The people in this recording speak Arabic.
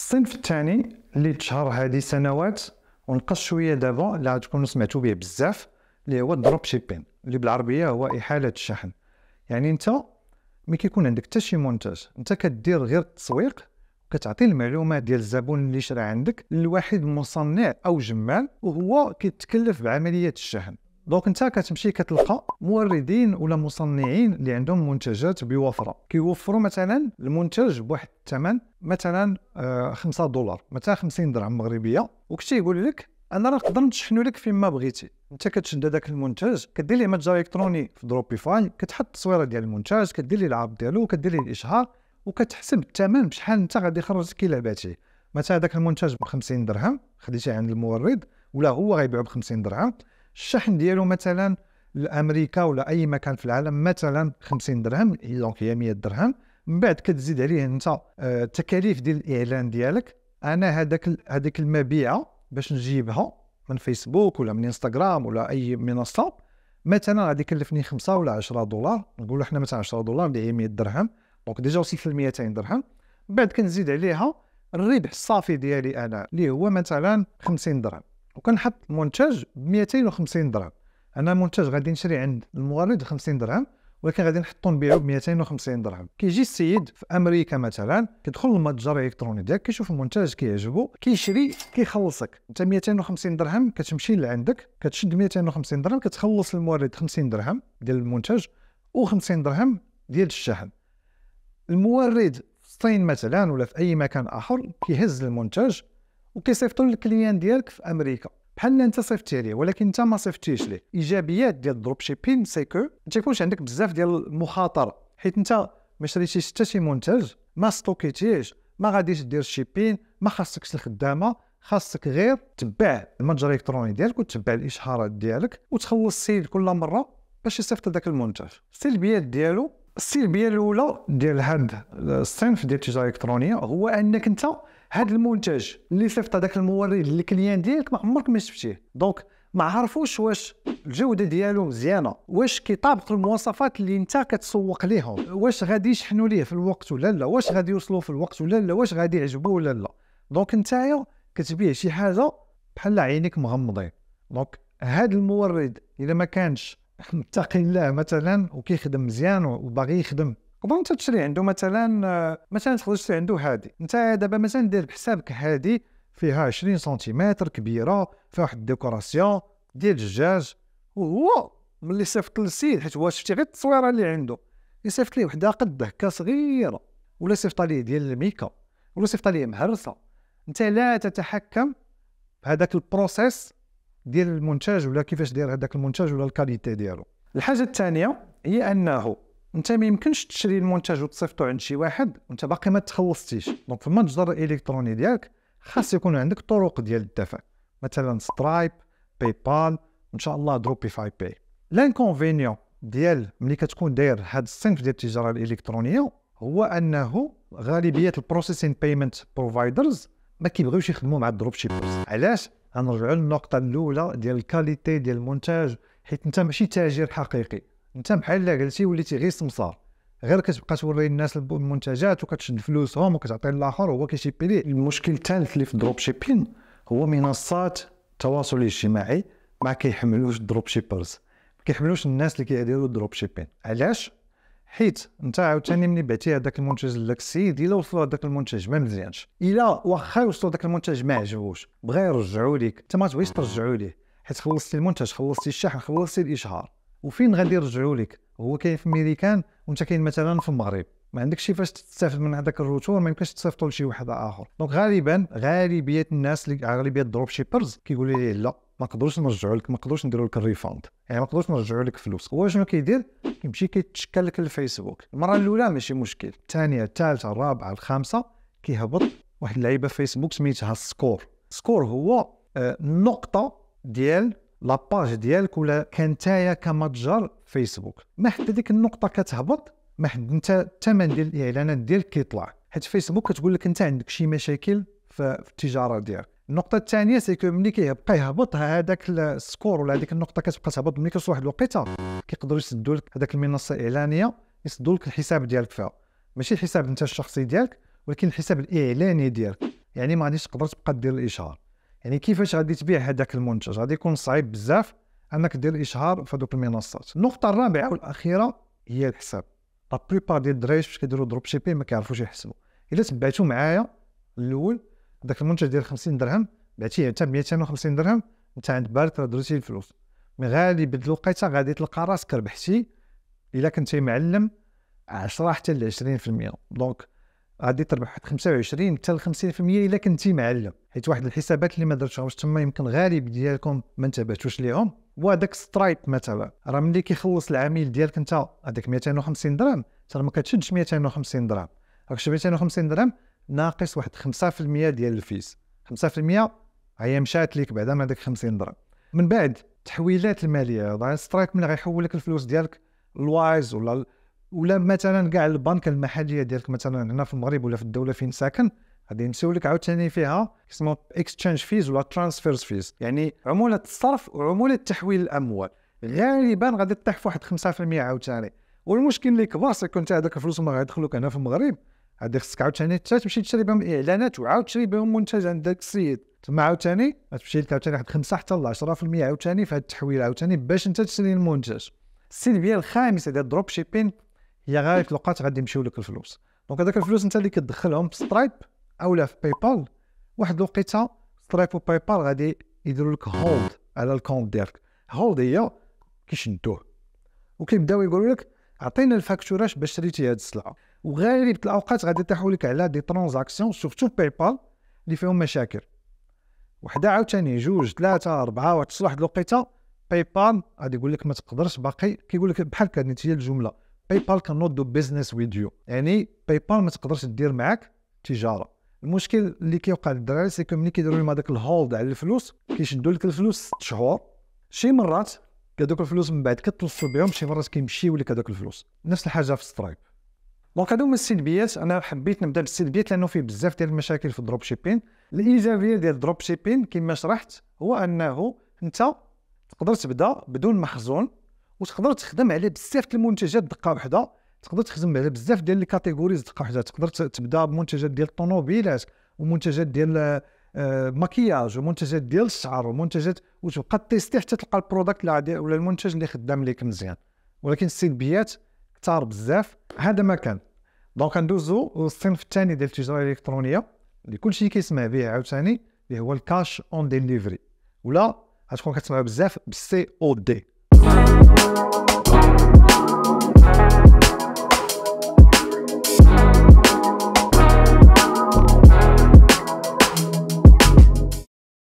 الصنف الثاني اللي تشهر هذه سنوات ونقص شويه دابا اللي غتكونوا سمعتوا به بزاف اللي هو الدروب شيبين اللي بالعربيه هو احاله الشحن يعني انت ملي كيكون عندك حتى شي منتج انت كدير غير التسويق كتعطي المعلومات ديال الزبون اللي شرا عندك لواحد مصنع او جمال وهو كيتكلف بعمليه الشحن دونك انت كتمشي كتلقى موردين ولا مصنعين اللي عندهم منتجات بوفره كيوفروا مثلا المنتج بواحد الثمن مثلا 5 آه، دولار مثلا 50 درهم مغربيه وكتي يقول لك انا راه نقدر نشحنو لك فين ما بغيتي انت كتشد هذاك المنتج كدير ليه متجر الكتروني في دروبيفاي كتحط التصويره ديال المنتج كدير ليه العرض ديالو كدير ليه الاشهار وكتحسب الثمن بشحال انت غادي يخرج كيلا باتيه مثلا هذاك المنتج ب 50 درهم خديتيه عند المورد ولا هو غيبيعو ب 50 درهم الشحن ديالو مثلا لامريكا ولا اي مكان في العالم مثلا 50 درهم دونك هي 100 درهم من بعد كتزيد عليه انت آه، التكاليف ديال الاعلان ديالك انا هذاك هذيك المبيعه باش نجيبها من فيسبوك ولا من انستغرام ولا اي منصه مثلا غادي يكلفني 5 ولا 10 دولار نقولوا حنا مثلا 10 دولار اللي هي 100 درهم دونك ديجا وصلت ل 200 درهم من بعد كنزيد عليها الربح الصافي ديالي انا اللي هو مثلا 50 درهم وكنحط المنتج ب 250 درهم انا منتج غادي نشري عند المورد 50 درهم ولكن غادي نحطو نبيعو ب 250 درهم كيجي السيد في امريكا مثلا كيدخل للمتجر الالكتروني ديالك كيشوف المنتج كيعجبو كيشري كيخلصك انت 250 درهم كتمشي لعندك كتشد 250 درهم كتخلص المورد 50 درهم ديال المنتج و50 درهم ديال الشحن المورد في الصين مثلا ولا في اي مكان اخر كيهز المنتج وكيصيفطوا للكليان ديالك في امريكا بحال انت صيفطتي ليه ولكن انت ما صيفطتيش ليه ايجابيات ديال الدروب شيبين سيكو ما تيكونش عندك بزاف ديال المخاطره حيت انت ما شريتيش حتى شي منتج ما ستوكيتيش ما غاديش دير شيبين ما خاصكش الخدامه خاصك غير تبع المتجر الالكتروني ديالك وتبع الاشهارات ديالك وتخلص السيد كل مره باش يصيفط داك المنتج السلبيات ديالو السلبيه الاولى ديال هذا الصنف ديال التجاره الالكترونيه هو انك انت هذا المنتج اللي صيفط هذاك المورد للكليان ديالك ما عمرك ما شفتيه دونك ما عرفوش واش الجوده ديالو مزيانه واش كيطابق المواصفات اللي انت كتسوق ليهم واش غادي يشحنوا ليه في الوقت ولا لا واش غادي يوصلوا في الوقت ولا لا واش غادي يعجبوا ولا لا دونك نتايا كتبيع شي حاجه بحال عينيك مغمضين دونك هذا المورد اذا ما كانش متقي الله مثلا وكيخدم مزيان وباغي يخدم قبل انت تشري عنده مثلا آه، مثلا تقدر تشري عنده هادي انت دابا مثلا دير بحسابك هادي فيها 20 سنتيمتر كبيره فيها واحد الديكوراسيون ديال الدجاج وهو ملي صيفط للسيد حيت هو شفتي غير التصويره اللي عنده يصيفط ليه وحده قد هكا صغيره ولا صيفط ليه ديال الميكا ولا صيفط ليه مهرسه انت لا تتحكم بهذاك البروسيس ديال المنتج ولا كيفاش داير هذاك المنتج ولا الكاليتي ديالو الحاجه الثانيه هي انه انت ما يمكنش تشري المنتج وتصيفطو عند شي واحد وانت باقي ما تخلصتيش دونك في المتجر الالكتروني ديالك خاص يكون عندك طرق ديال الدفع مثلا سترايب باي بال وان شاء الله دروبيفاي باي لانكونفينيون ديال ملي كتكون داير هاد الصنف ديال التجاره الالكترونيه هو انه غالبيه البروسيسين بيمنت بروفايدرز ما كيبغيوش يخدموا مع الدروب شيبرز علاش غنرجعوا للنقطه الاولى ديال الكاليتي ديال المنتج حيت انت ماشي تاجر حقيقي انت بحال الا قلتي وليتي غير سمسار غير كتبقى توري الناس المنتجات وكتشد فلوسهم وكتعطي للاخر وهو كيشيبي ليه المشكل الثالث اللي في الدروب شيبين هو منصات التواصل الاجتماعي ما كيحملوش الدروب شيبرز ما كيحملوش الناس اللي كيديروا الدروب شيبين علاش حيت انت عاوتاني ملي بعتي هذاك المنتج لذاك السيد الا وصلوا هذاك المنتج ما مزيانش الا واخا وصلوا هذاك المنتج ما عجبوش بغا يرجعوا ليك انت ما تبغيش ترجعوا ليه حيت خلصتي المنتج خلصتي الشحن خلصتي الاشهار وفين غادي يرجعوا لك هو كاين في ميريكان وانت كاين مثلا في المغرب ما عندكش كيفاش تستافد من هذاك الروتور ما يمكنش تصيفطو لشي واحد اخر دونك غالبا غالبيه الناس اللي غالبيه الدروب شيبرز كيقولوا لي لا ما نقدروش نرجعوا لك ما نقدروش نديروا لك الريفاند يعني ما نقدروش نرجعوا لك فلوس هو شنو كيدير كيمشي كيتشكل لك الفيسبوك المره الاولى ماشي مشكل الثانيه الثالثه الرابعه الخامسه كيهبط واحد اللعيبه فيسبوك سميتها السكور السكور هو النقطه آه، ديال لاباج ديالك ولا كنتايا كمتجر فيسبوك ما حد ديك النقطه كتهبط ما حد انت الثمن ديال الاعلانات ديالك كيطلع حيت فيسبوك كتقول لك انت عندك شي مشاكل في التجاره ديالك النقطة الثانية سي كو ملي كيبقى يهبط هذاك السكور ولا هذيك النقطة كتبقى تهبط ملي كتوصل واحد الوقيتة كيقدروا يسدوا لك هذاك المنصة الإعلانية يسدوا لك الحساب ديالك فيها ماشي الحساب انت الشخصي ديالك ولكن الحساب الإعلاني ديالك يعني ما غاديش تقدر تبقى دير الإشهار يعني كيفاش غادي تبيع هذاك المنتج غادي يكون صعيب بزاف انك دير اشهار في هذوك المنصات النقطه الرابعه والاخيره هي الحساب لا بلوبار ديال الدراري فاش كيديروا دروب شيبي ما كيعرفوش يحسبوا الا تبعتوا معايا الاول داك المنتج ديال 50 درهم بعتيه حتى 250 درهم انت عند بارت راه درتي الفلوس مي غالبا الوقيته غادي تلقى راسك ربحتي الا كنتي معلم 10 حتى ل 20% دونك غادي تربح 25 حتى ل 50% الا كنتي معلم حيت واحد الحسابات اللي ما درتهمش تما يمكن غالب ديالكم ما انتبهتوش ليهم وهذاك سترايب مثلا راه ملي كيخلص العميل ديالك انت هذاك 250 درهم ترى ما كتشدش 250 درهم راك 250 درهم ناقص واحد 5% ديال الفيس 5% هي مشات ليك بعدا من هذاك 50 درهم من بعد التحويلات الماليه سترايب ملي غيحول لك الفلوس ديالك الوايز ولا ولا مثلا كاع البنك المحليه ديالك مثلا هنا في المغرب ولا في الدوله فين ساكن غادي نسيو لك عاوتاني فيها كيسمو اكستشينج فيز ولا ترانسفيرز فيز يعني عموله الصرف وعموله تحويل الاموال غالبا غادي تطيح في واحد 5% عاوتاني والمشكل اللي كبار سيكون انت هذوك الفلوس ما غيدخلوك هنا في المغرب غادي خصك عاوتاني حتى تمشي تشري بهم اعلانات وعاود تشري بهم منتج عند ذاك السيد تما عاوتاني غتمشي لك عاوتاني واحد 5 حتى 10% عاوتاني في هذا التحويل عاوتاني باش انت تشري المنتج السلبيه الخامسه ديال الدروب شيبين هي في الوقت غادي يمشيو لك الفلوس دونك هذاك الفلوس انت اللي كتدخلهم في سترايب اولا في باي بال واحد الوقيته سترايب وباي بال غادي يديروا لك هولد على الكونت ديالك هولد هي كيشدوه وكيبداو يقولوا لك عطينا الفاكتوراش باش شريتي هاد السلعه وغالبيه الاوقات غادي يطيحوا لك على دي ترانزاكسيون سورتو باي بال اللي فيهم مشاكل وحده عاوتاني جوج ثلاثه اربعه واحد واحد الوقيته باي بال غادي يقول لك ما تقدرش باقي كيقول لك بحال كانت هي الجمله باي بال كانوت دو بيزنس ويز يو يعني باي بال ما تقدرش دير معاك تجاره المشكل اللي كيوقع للدراري سي ملي كيديروا لهم هذاك الهولد على الفلوس كيشدوا لك الفلوس ست شهور شي مرات هذوك الفلوس من بعد كتلصوا بهم شي مرات كيمشيو لك هذوك الفلوس نفس الحاجه في سترايب دونك هادو هما السلبيات انا حبيت نبدا بالسلبيات لانه فيه بزاف ديال المشاكل في الدروب شيبين الايجابيه ديال الدروب شيبين كما شرحت هو انه انت تقدر تبدا بدون مخزون وتقدر تخدم على بزاف د المنتجات دقه واحده تقدر تخدم على بزاف ديال الكاتيجوريز دقه واحده تقدر تبدا بمنتجات ديال الطوموبيلات ومنتجات ديال المكياج آه، ومنتجات ديال الشعر ومنتجات وتبقى تيستي حتى تلقى البروداكت ولا المنتج اللي خدام ليك مزيان ولكن السلبيات كثار بزاف هذا ما كان دونك ندوزو للصنف الثاني ديال التجاره الالكترونيه اللي كلشي كيسمع به عاوتاني اللي هو الكاش اون ديليفري ولا غتكون كتسمعوا بزاف بالسي او دي Thank you.